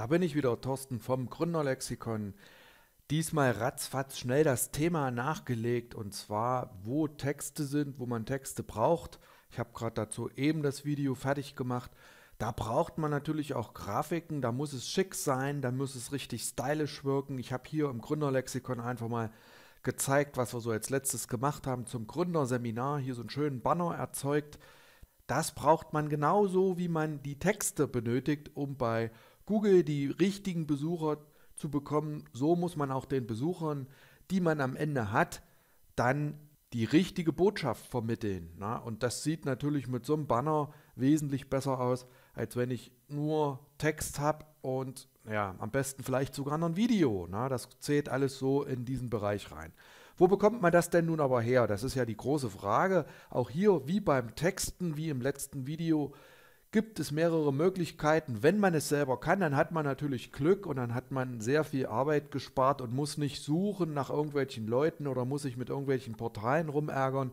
Da bin ich wieder, Thorsten vom Gründerlexikon. Diesmal ratzfatz schnell das Thema nachgelegt und zwar, wo Texte sind, wo man Texte braucht. Ich habe gerade dazu eben das Video fertig gemacht. Da braucht man natürlich auch Grafiken, da muss es schick sein, da muss es richtig stylisch wirken. Ich habe hier im Gründerlexikon einfach mal gezeigt, was wir so als letztes gemacht haben zum Gründerseminar. Hier so einen schönen Banner erzeugt. Das braucht man genauso, wie man die Texte benötigt, um bei Google die richtigen Besucher zu bekommen, so muss man auch den Besuchern, die man am Ende hat, dann die richtige Botschaft vermitteln. Na? Und das sieht natürlich mit so einem Banner wesentlich besser aus, als wenn ich nur Text habe und ja, am besten vielleicht sogar noch ein Video. Na? Das zählt alles so in diesen Bereich rein. Wo bekommt man das denn nun aber her? Das ist ja die große Frage. Auch hier, wie beim Texten, wie im letzten Video, gibt es mehrere Möglichkeiten. Wenn man es selber kann, dann hat man natürlich Glück und dann hat man sehr viel Arbeit gespart und muss nicht suchen nach irgendwelchen Leuten oder muss sich mit irgendwelchen Portalen rumärgern.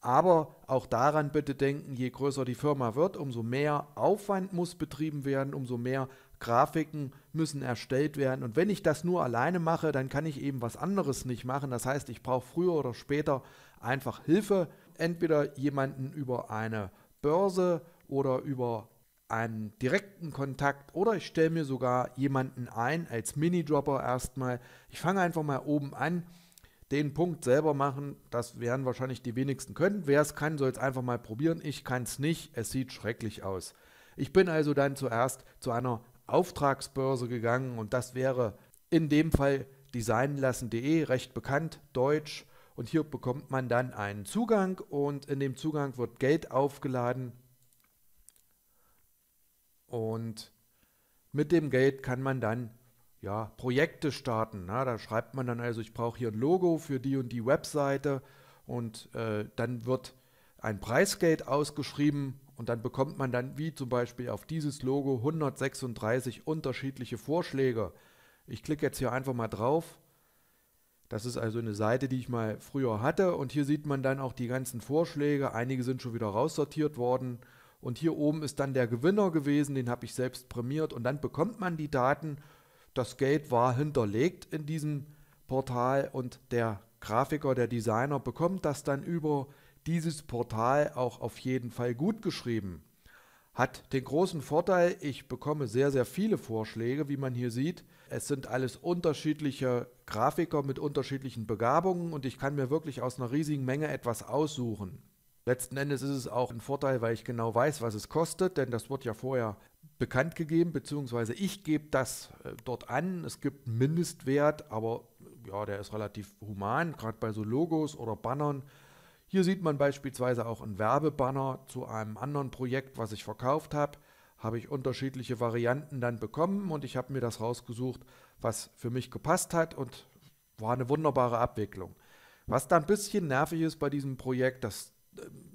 Aber auch daran bitte denken, je größer die Firma wird, umso mehr Aufwand muss betrieben werden, umso mehr Grafiken müssen erstellt werden. Und wenn ich das nur alleine mache, dann kann ich eben was anderes nicht machen. Das heißt, ich brauche früher oder später einfach Hilfe. Entweder jemanden über eine Börse, oder über einen direkten Kontakt oder ich stelle mir sogar jemanden ein als mini erstmal. Ich fange einfach mal oben an. Den Punkt selber machen, das werden wahrscheinlich die wenigsten können. Wer es kann, soll es einfach mal probieren. Ich kann es nicht. Es sieht schrecklich aus. Ich bin also dann zuerst zu einer Auftragsbörse gegangen und das wäre in dem Fall designlassen.de, recht bekannt, deutsch. Und hier bekommt man dann einen Zugang und in dem Zugang wird Geld aufgeladen und mit dem Geld kann man dann ja, Projekte starten. Na, ne? da schreibt man dann also, ich brauche hier ein Logo für die und die Webseite und äh, dann wird ein Preisgeld ausgeschrieben und dann bekommt man dann, wie zum Beispiel auf dieses Logo, 136 unterschiedliche Vorschläge. Ich klicke jetzt hier einfach mal drauf. Das ist also eine Seite, die ich mal früher hatte und hier sieht man dann auch die ganzen Vorschläge. Einige sind schon wieder raussortiert worden. Und hier oben ist dann der Gewinner gewesen, den habe ich selbst prämiert und dann bekommt man die Daten. Das Geld war hinterlegt in diesem Portal und der Grafiker, der Designer bekommt das dann über dieses Portal auch auf jeden Fall gut geschrieben. Hat den großen Vorteil, ich bekomme sehr, sehr viele Vorschläge, wie man hier sieht. Es sind alles unterschiedliche Grafiker mit unterschiedlichen Begabungen und ich kann mir wirklich aus einer riesigen Menge etwas aussuchen. Letzten Endes ist es auch ein Vorteil, weil ich genau weiß, was es kostet, denn das wird ja vorher bekannt gegeben, beziehungsweise ich gebe das äh, dort an. Es gibt einen Mindestwert, aber ja, der ist relativ human, gerade bei so Logos oder Bannern. Hier sieht man beispielsweise auch einen Werbebanner zu einem anderen Projekt, was ich verkauft habe. Habe ich unterschiedliche Varianten dann bekommen und ich habe mir das rausgesucht, was für mich gepasst hat und war eine wunderbare Abwicklung. Was da ein bisschen nervig ist bei diesem Projekt, das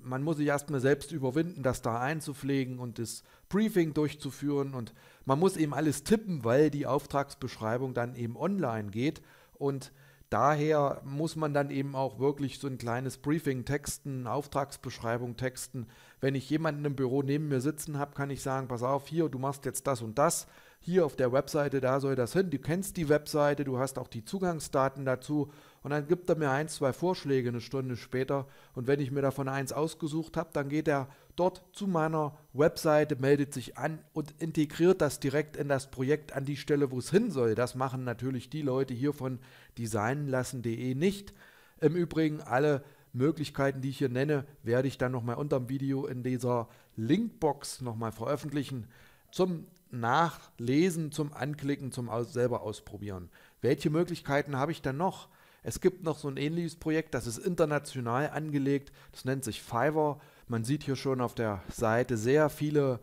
man muss sich erstmal selbst überwinden, das da einzupflegen und das Briefing durchzuführen. Und man muss eben alles tippen, weil die Auftragsbeschreibung dann eben online geht. Und daher muss man dann eben auch wirklich so ein kleines Briefing texten, Auftragsbeschreibung texten, wenn ich jemanden im Büro neben mir sitzen habe, kann ich sagen, pass auf, hier, du machst jetzt das und das. Hier auf der Webseite, da soll das hin. Du kennst die Webseite, du hast auch die Zugangsdaten dazu. Und dann gibt er mir ein, zwei Vorschläge eine Stunde später. Und wenn ich mir davon eins ausgesucht habe, dann geht er dort zu meiner Webseite, meldet sich an und integriert das direkt in das Projekt an die Stelle, wo es hin soll. Das machen natürlich die Leute hier von designlassen.de nicht. Im Übrigen alle Möglichkeiten, die ich hier nenne, werde ich dann nochmal unter dem Video in dieser Linkbox nochmal veröffentlichen zum Nachlesen, zum Anklicken, zum aus selber ausprobieren. Welche Möglichkeiten habe ich dann noch? Es gibt noch so ein ähnliches Projekt, das ist international angelegt, das nennt sich Fiverr. Man sieht hier schon auf der Seite sehr viele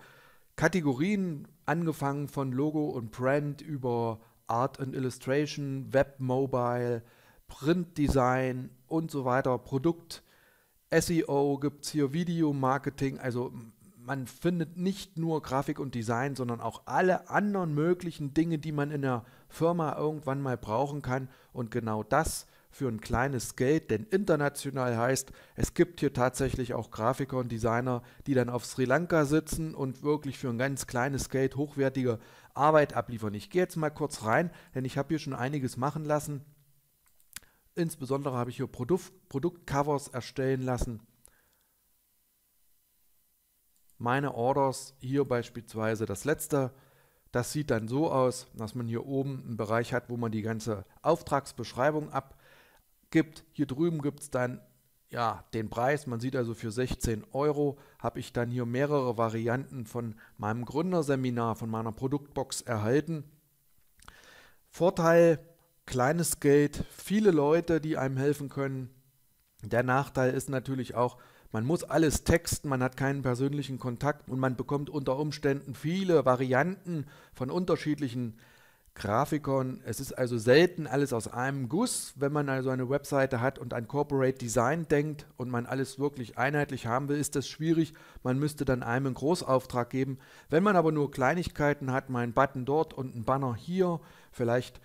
Kategorien, angefangen von Logo und Brand über Art and Illustration, Web Mobile, Printdesign und so weiter, Produkt, SEO gibt es hier, Video-Marketing, also man findet nicht nur Grafik und Design, sondern auch alle anderen möglichen Dinge, die man in der Firma irgendwann mal brauchen kann. Und genau das für ein kleines Geld, denn international heißt, es gibt hier tatsächlich auch Grafiker und Designer, die dann auf Sri Lanka sitzen und wirklich für ein ganz kleines Geld hochwertige Arbeit abliefern. Ich gehe jetzt mal kurz rein, denn ich habe hier schon einiges machen lassen. Insbesondere habe ich hier Produkt, Produktcovers erstellen lassen. Meine Orders, hier beispielsweise das letzte, das sieht dann so aus, dass man hier oben einen Bereich hat, wo man die ganze Auftragsbeschreibung abgibt. Hier drüben gibt es dann ja, den Preis. Man sieht also für 16 Euro habe ich dann hier mehrere Varianten von meinem Gründerseminar, von meiner Produktbox erhalten. Vorteil kleines Geld, viele Leute, die einem helfen können. Der Nachteil ist natürlich auch, man muss alles texten, man hat keinen persönlichen Kontakt und man bekommt unter Umständen viele Varianten von unterschiedlichen Grafikern. Es ist also selten alles aus einem Guss, wenn man also eine Webseite hat und an Corporate Design denkt und man alles wirklich einheitlich haben will, ist das schwierig. Man müsste dann einem einen Großauftrag geben. Wenn man aber nur Kleinigkeiten hat, mal einen Button dort und einen Banner hier, vielleicht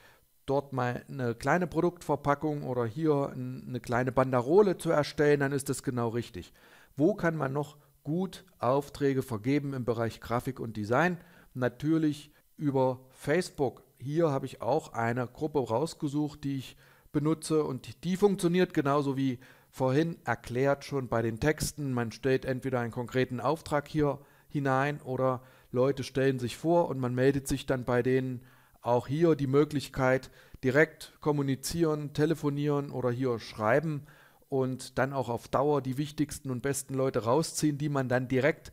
dort mal eine kleine Produktverpackung oder hier eine kleine Banderole zu erstellen, dann ist das genau richtig. Wo kann man noch gut Aufträge vergeben im Bereich Grafik und Design? Natürlich über Facebook. Hier habe ich auch eine Gruppe rausgesucht, die ich benutze und die funktioniert genauso wie vorhin erklärt schon bei den Texten. Man stellt entweder einen konkreten Auftrag hier hinein oder Leute stellen sich vor und man meldet sich dann bei denen auch hier die Möglichkeit, direkt kommunizieren, telefonieren oder hier schreiben und dann auch auf Dauer die wichtigsten und besten Leute rausziehen, die man dann direkt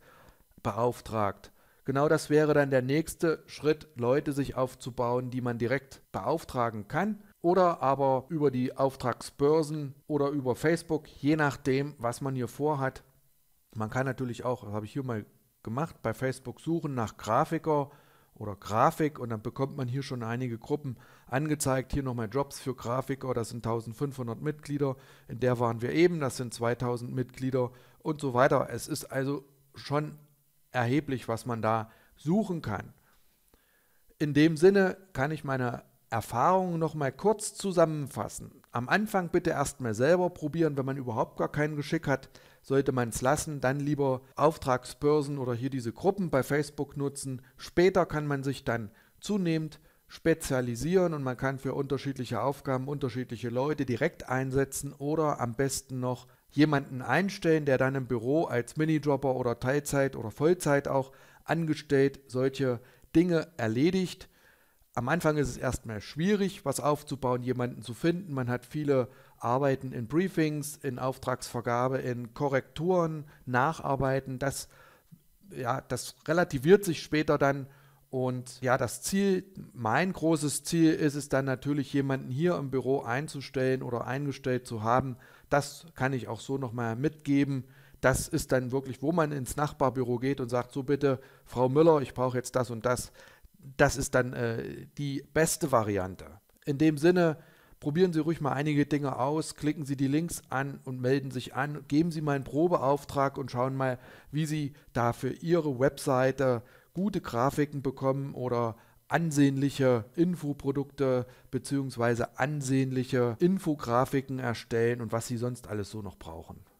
beauftragt. Genau das wäre dann der nächste Schritt, Leute sich aufzubauen, die man direkt beauftragen kann oder aber über die Auftragsbörsen oder über Facebook, je nachdem, was man hier vorhat. Man kann natürlich auch, das habe ich hier mal gemacht, bei Facebook suchen nach Grafiker, oder Grafik und dann bekommt man hier schon einige Gruppen angezeigt. Hier nochmal Jobs für Grafiker, oh, das sind 1500 Mitglieder, in der waren wir eben, das sind 2000 Mitglieder und so weiter. Es ist also schon erheblich, was man da suchen kann. In dem Sinne kann ich meine Erfahrungen nochmal kurz zusammenfassen. Am Anfang bitte erstmal selber probieren, wenn man überhaupt gar kein Geschick hat, sollte man es lassen, dann lieber Auftragsbörsen oder hier diese Gruppen bei Facebook nutzen. Später kann man sich dann zunehmend spezialisieren und man kann für unterschiedliche Aufgaben unterschiedliche Leute direkt einsetzen oder am besten noch jemanden einstellen, der dann im Büro als Minijobber oder Teilzeit oder Vollzeit auch angestellt solche Dinge erledigt am Anfang ist es erstmal schwierig, was aufzubauen, jemanden zu finden. Man hat viele Arbeiten in Briefings, in Auftragsvergabe, in Korrekturen, Nacharbeiten. Das, ja, das relativiert sich später dann. Und ja, das Ziel, mein großes Ziel ist es dann natürlich, jemanden hier im Büro einzustellen oder eingestellt zu haben. Das kann ich auch so nochmal mitgeben. Das ist dann wirklich, wo man ins Nachbarbüro geht und sagt, so bitte, Frau Müller, ich brauche jetzt das und das das ist dann äh, die beste Variante. In dem Sinne, probieren Sie ruhig mal einige Dinge aus, klicken Sie die Links an und melden sich an, geben Sie mal einen Probeauftrag und schauen mal, wie Sie da für Ihre Webseite gute Grafiken bekommen oder ansehnliche Infoprodukte bzw. ansehnliche Infografiken erstellen und was Sie sonst alles so noch brauchen.